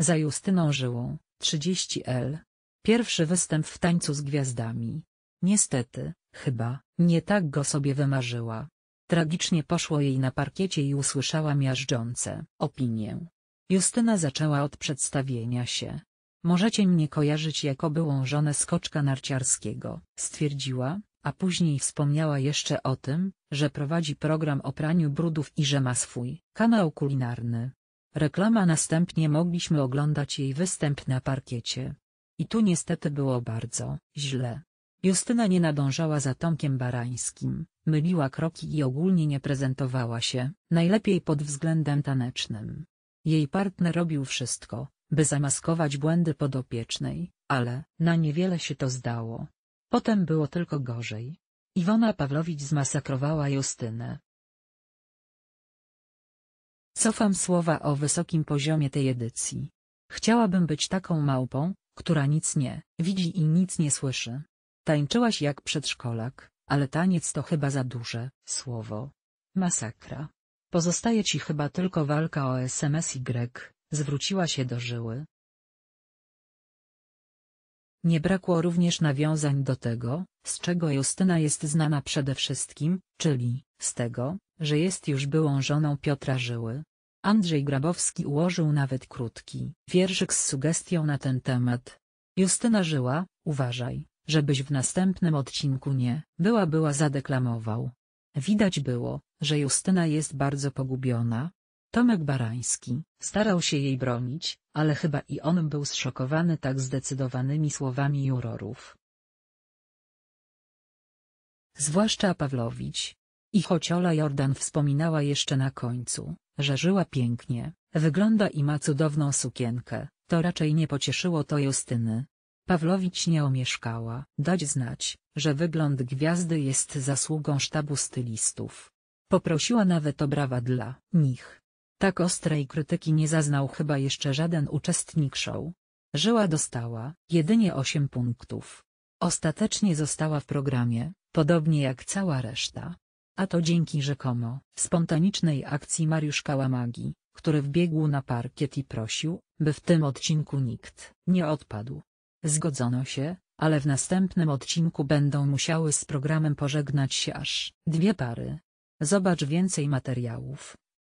Za Justyną Żyłą, 30L. Pierwszy występ w tańcu z gwiazdami. Niestety, chyba, nie tak go sobie wymarzyła. Tragicznie poszło jej na parkiecie i usłyszała miażdżące opinię. Justyna zaczęła od przedstawienia się. Możecie mnie kojarzyć jako byłą żonę skoczka narciarskiego, stwierdziła, a później wspomniała jeszcze o tym, że prowadzi program o praniu brudów i że ma swój kanał kulinarny. Reklama następnie mogliśmy oglądać jej występ na parkiecie. I tu niestety było bardzo źle. Justyna nie nadążała za Tomkiem Barańskim, myliła kroki i ogólnie nie prezentowała się, najlepiej pod względem tanecznym. Jej partner robił wszystko, by zamaskować błędy podopiecznej, ale na niewiele się to zdało. Potem było tylko gorzej. Iwona Pawlowicz zmasakrowała Justynę, Cofam słowa o wysokim poziomie tej edycji. Chciałabym być taką małpą, która nic nie widzi i nic nie słyszy. Tańczyłaś jak przedszkolak, ale taniec to chyba za duże słowo. Masakra. Pozostaje ci chyba tylko walka o SMS Y, zwróciła się do żyły. Nie brakło również nawiązań do tego, z czego Justyna jest znana przede wszystkim, czyli z tego, że jest już byłą żoną Piotra Żyły. Andrzej Grabowski ułożył nawet krótki wierszyk z sugestią na ten temat. Justyna Żyła, uważaj, żebyś w następnym odcinku nie była była zadeklamował. Widać było, że Justyna jest bardzo pogubiona. Tomek Barański starał się jej bronić, ale chyba i on był zszokowany tak zdecydowanymi słowami jurorów. Zwłaszcza Pawlowicz. I choć Ola Jordan wspominała jeszcze na końcu, że żyła pięknie, wygląda i ma cudowną sukienkę, to raczej nie pocieszyło to Justyny. Pawlowicz nie omieszkała dać znać, że wygląd gwiazdy jest zasługą sztabu stylistów. Poprosiła nawet o brawa dla nich. Tak ostrej krytyki nie zaznał chyba jeszcze żaden uczestnik show. Żyła dostała jedynie 8 punktów. Ostatecznie została w programie, podobnie jak cała reszta. A to dzięki rzekomo spontanicznej akcji Mariuszka Łamagi, który wbiegł na parkiet i prosił, by w tym odcinku nikt nie odpadł. Zgodzono się, ale w następnym odcinku będą musiały z programem pożegnać się aż dwie pary. Zobacz więcej materiałów.